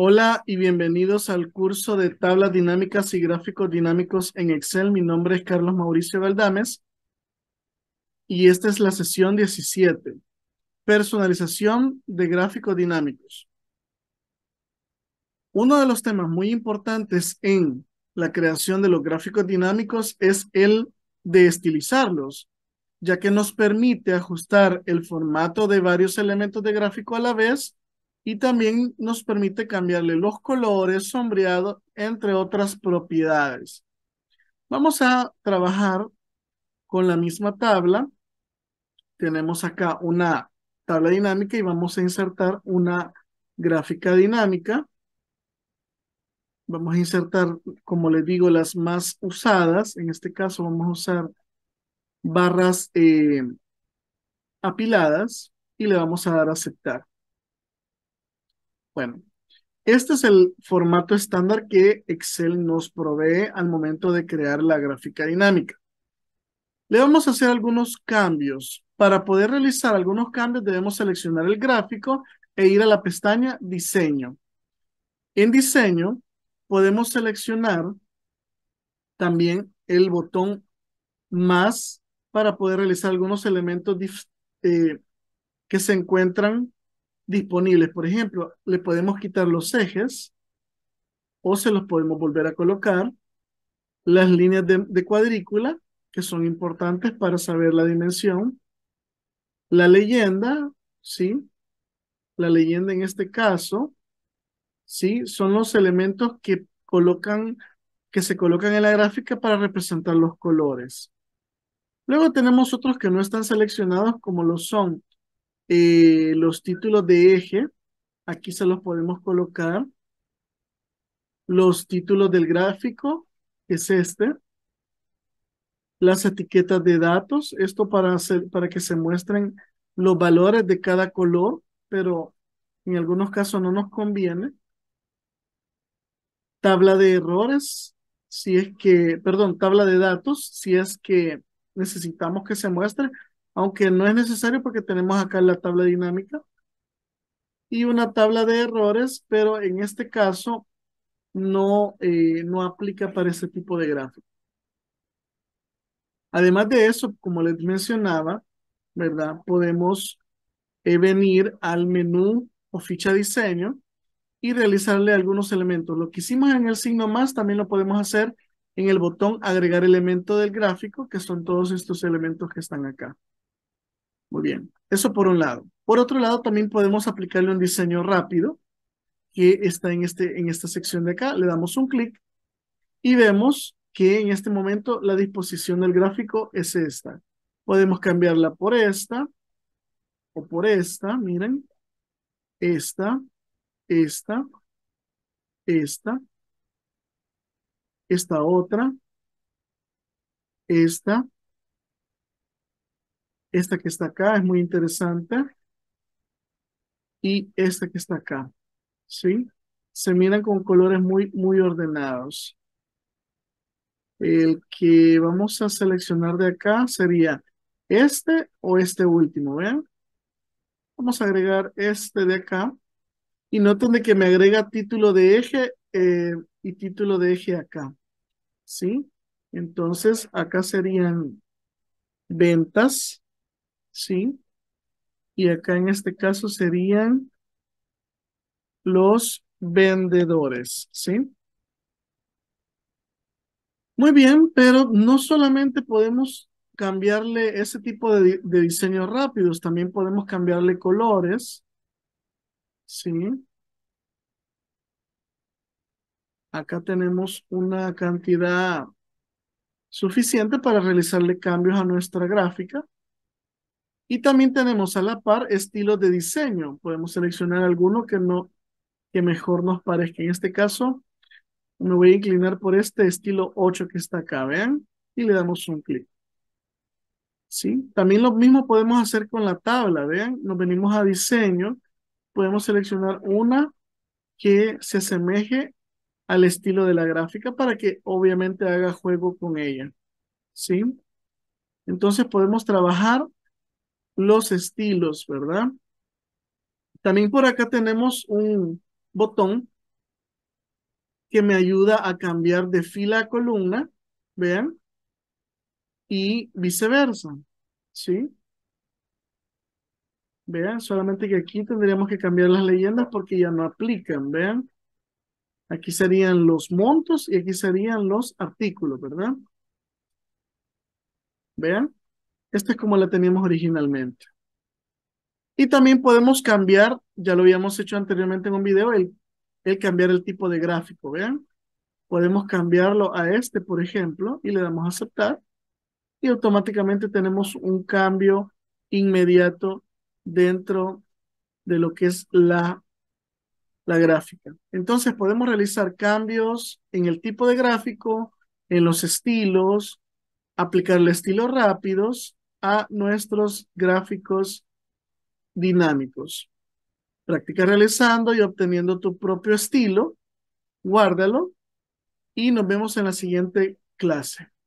Hola y bienvenidos al curso de tablas dinámicas y gráficos dinámicos en Excel. Mi nombre es Carlos Mauricio Valdames, y esta es la sesión 17, personalización de gráficos dinámicos. Uno de los temas muy importantes en la creación de los gráficos dinámicos es el de estilizarlos, ya que nos permite ajustar el formato de varios elementos de gráfico a la vez y también nos permite cambiarle los colores, sombreado, entre otras propiedades. Vamos a trabajar con la misma tabla. Tenemos acá una tabla dinámica y vamos a insertar una gráfica dinámica. Vamos a insertar, como les digo, las más usadas. En este caso vamos a usar barras eh, apiladas y le vamos a dar a aceptar. Bueno, este es el formato estándar que Excel nos provee al momento de crear la gráfica dinámica. Le vamos a hacer algunos cambios. Para poder realizar algunos cambios debemos seleccionar el gráfico e ir a la pestaña Diseño. En Diseño podemos seleccionar también el botón más para poder realizar algunos elementos eh, que se encuentran disponibles. Por ejemplo, le podemos quitar los ejes o se los podemos volver a colocar. Las líneas de, cuadrícula, que son importantes para saber la dimensión. La leyenda, ¿sí? La leyenda en este caso, ¿sí? Son los elementos que colocan, que se colocan en la gráfica para representar los colores. Luego tenemos otros que no están seleccionados como lo son eh, los títulos de eje, aquí se los podemos colocar. Los títulos del gráfico, es este. Las etiquetas de datos, esto para, hacer, para que se muestren los valores de cada color, pero en algunos casos no nos conviene. Tabla de errores, si es que, perdón, tabla de datos, si es que necesitamos que se muestre aunque no es necesario porque tenemos acá la tabla dinámica y una tabla de errores, pero en este caso no, eh, no aplica para este tipo de gráfico. Además de eso, como les mencionaba, ¿verdad? Podemos eh, venir al menú o ficha diseño y realizarle algunos elementos. Lo que hicimos en el signo más también lo podemos hacer en el botón agregar elemento del gráfico, que son todos estos elementos que están acá. Muy bien, eso por un lado. Por otro lado, también podemos aplicarle un diseño rápido que está en, este, en esta sección de acá. Le damos un clic y vemos que en este momento la disposición del gráfico es esta. Podemos cambiarla por esta o por esta, miren, esta, esta, esta, esta otra, esta, esta que está acá es muy interesante. Y esta que está acá. ¿Sí? Se miran con colores muy, muy ordenados. El que vamos a seleccionar de acá sería este o este último, ¿vean? Vamos a agregar este de acá. Y noten de que me agrega título de eje eh, y título de eje acá. ¿Sí? Entonces, acá serían ventas. ¿sí? Y acá en este caso serían los vendedores, ¿sí? Muy bien, pero no solamente podemos cambiarle ese tipo de, diseños rápidos, también podemos cambiarle colores, ¿sí? Acá tenemos una cantidad suficiente para realizarle cambios a nuestra gráfica. Y también tenemos a la par estilos de diseño. Podemos seleccionar alguno que, no, que mejor nos parezca. En este caso, me voy a inclinar por este estilo 8 que está acá, vean, y le damos un clic. ¿Sí? También lo mismo podemos hacer con la tabla, vean, nos venimos a diseño, podemos seleccionar una que se asemeje al estilo de la gráfica para que obviamente haga juego con ella. ¿Sí? Entonces podemos trabajar los estilos, ¿verdad? También por acá tenemos un botón que me ayuda a cambiar de fila a columna, vean, y viceversa, ¿sí? Vean, solamente que aquí tendríamos que cambiar las leyendas porque ya no aplican, vean. Aquí serían los montos y aquí serían los artículos, ¿verdad? Vean. Esta es como la teníamos originalmente. Y también podemos cambiar, ya lo habíamos hecho anteriormente en un video, el, el cambiar el tipo de gráfico, ¿vean? Podemos cambiarlo a este, por ejemplo, y le damos a aceptar. Y automáticamente tenemos un cambio inmediato dentro de lo que es la, la gráfica. Entonces podemos realizar cambios en el tipo de gráfico, en los estilos, aplicarle estilos rápidos a nuestros gráficos dinámicos. Practica realizando y obteniendo tu propio estilo. Guárdalo y nos vemos en la siguiente clase.